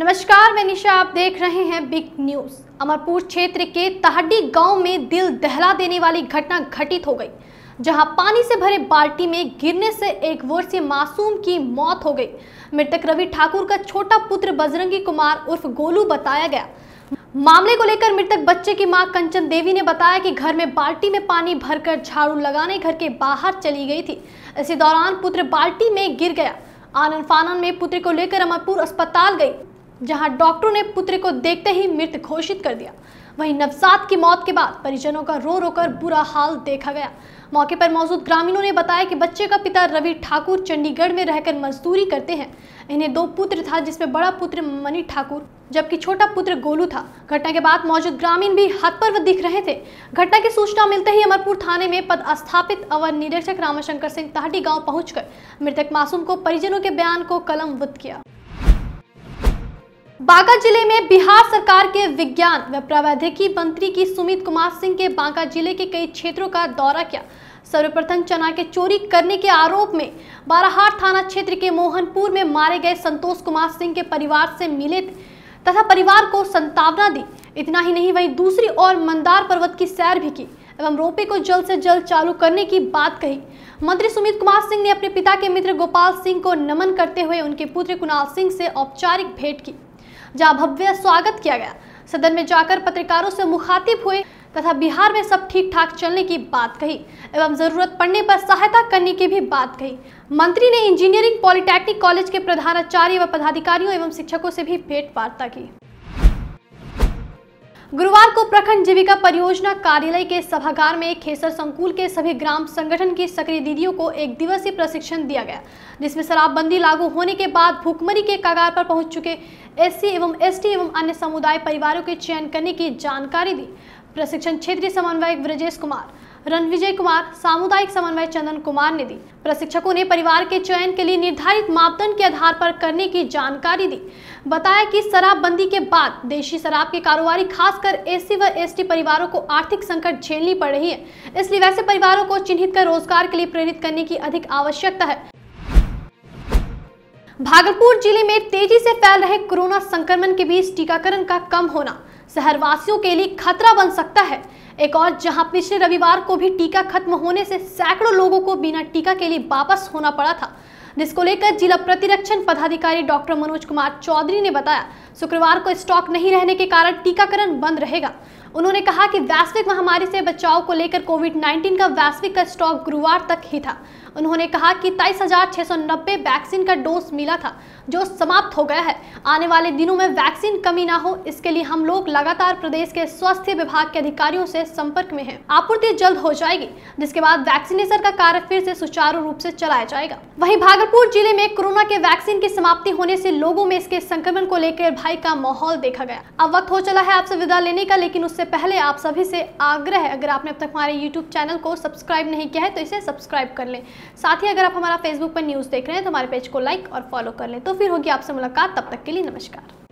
नमस्कार मैं निशा आप देख रहे हैं बिग न्यूज अमरपुर क्षेत्र के तहडी गांव में दिल दहला देने वाली घटना घटित हो गई जहां पानी से भरे बाल्टी में गिरने से एक वर्षीय मासूम की मौत हो गई मृतक रवि ठाकुर का छोटा पुत्र बजरंगी कुमार उर्फ गोलू बताया गया मामले को लेकर मृतक बच्चे की मां कंचन देवी ने बताया कि घर में बाल्टी में पानी भरकर झाड़ू लगाने घर के बाहर चली गई थी इसी दौरान पुत्र बाल्टी में गिर गया आनंद फानन में पुत्र को लेकर अमरपुर अस्पताल गई जहां डॉक्टरों ने पुत्र को देखते ही मृत घोषित कर दिया वहीं नवजात की मौत के बाद परिजनों का रो रोकर बुरा हाल देखा गया मौके पर मौजूद ग्रामीणों ने बताया कि बच्चे का पिता रवि ठाकुर चंडीगढ़ में रहकर मजदूरी करते हैं इन्हें दो पुत्र था जिसमें बड़ा पुत्र मनी ठाकुर जबकि छोटा पुत्र गोलू था घटना के बाद मौजूद ग्रामीण भी पर दिख रहे थे घटना की सूचना मिलते ही अमरपुर थाने में पद स्थापित अवर निरीक्षक रामाशंकर सिंह ताहटी गाँव पहुंचकर मृतक मासूम को परिजनों के बयान को कलमबद्ध किया बांका जिले में बिहार सरकार के विज्ञान व प्रावैधिकी मंत्री की सुमित कुमार सिंह के बांका जिले के कई क्षेत्रों का दौरा किया सर्वप्रथम चना के चोरी करने के आरोप में बाराहाट थाना क्षेत्र के मोहनपुर में मारे गए संतोष कुमार सिंह के परिवार से मिले तथा परिवार को संतावना दी इतना ही नहीं वहीं दूसरी ओर मंदार पर्वत की सैर भी की एवं रोपे को जल्द से जल्द चालू करने की बात कही मंत्री सुमित कुमार सिंह ने अपने पिता के मित्र गोपाल सिंह को नमन करते हुए उनके पुत्र कुणाल सिंह से औपचारिक भेंट की जहां भव्य स्वागत किया गया सदन में जाकर पत्रकारों से मुखातिब हुए तथा बिहार में सब ठीक ठाक चलने की बात कही एवं जरूरत पड़ने पर सहायता करने की भी बात कही मंत्री ने इंजीनियरिंग पॉलिटेक्निक कॉलेज के प्रधानाचार्य व पदाधिकारियों एवं शिक्षकों से भी भेंट वार्ता की गुरुवार को प्रखंड जीविका परियोजना कार्यालय के सभागार में खेसर संकुल के सभी ग्राम संगठन की सक्रिय दीदियों को एक दिवसीय प्रशिक्षण दिया गया जिसमें शराबबंदी लागू होने के बाद भुखमरी के कगार पर पहुंच चुके एससी एवं एसटी एवं अन्य समुदाय परिवारों के चयन करने की जानकारी दी प्रशिक्षण क्षेत्रीय समन्वयक ब्रजेश कुमार रणविजय कुमार सामुदायिक समन्वय चंदन कुमार ने दी प्रशिक्षकों ने परिवार के चयन के लिए निर्धारित मापदंड के आधार पर करने की जानकारी दी बताया कि शराबबंदी के बाद देशी शराब के कारोबारी खासकर एसी व एसटी परिवारों को आर्थिक संकट झेलनी पड़ रही है इसलिए वैसे परिवारों को चिन्हित कर रोजगार के लिए प्रेरित करने की अधिक आवश्यकता है भागलपुर जिले में तेजी से फैल रहे कोरोना संक्रमण के बीच टीकाकरण का कम होना शहरवासियों के लिए खतरा बन सकता है एक और जहां पिछले रविवार को भी टीका खत्म होने से सैकड़ों लोगों को बिना टीका के लिए वापस होना पड़ा था जिसको लेकर जिला प्रतिरक्षण पदाधिकारी डॉक्टर मनोज कुमार चौधरी ने बताया शुक्रवार को स्टॉक नहीं रहने के कारण टीकाकरण बंद रहेगा उन्होंने कहा कि वैश्विक महामारी से बचाव को लेकर कोविड 19 का वैश्विक का स्टॉक गुरुवार तक ही था उन्होंने कहा कि तेईस वैक्सीन का डोज मिला था जो समाप्त हो गया है आने वाले दिनों में वैक्सीन कमी ना हो इसके लिए हम लोग लगातार प्रदेश के स्वास्थ्य विभाग के अधिकारियों से संपर्क में हैं आपूर्ति जल्द हो जाएगी जिसके बाद वैक्सीनेशन का कार्य फिर से सुचारू रूप से चलाया जाएगा वहीं भागलपुर जिले में कोरोना के वैक्सीन की समाप्ति होने से लोगों में इसके संक्रमण को लेकर भाई का माहौल देखा गया अब वक्त हो चला है आपसे विदा लेने का लेकिन उससे पहले आप सभी से आग्रह है अगर आपने अब तक हमारे यूट्यूब चैनल को सब्सक्राइब नहीं किया है तो इसे सब्सक्राइब कर लें साथ ही अगर आप हमारा फेसबुक पर न्यूज़ देख रहे हैं तो हमारे पेज को लाइक और फॉलो कर लें तो फिर होगी आपसे मुलाकात तब तक के लिए नमस्कार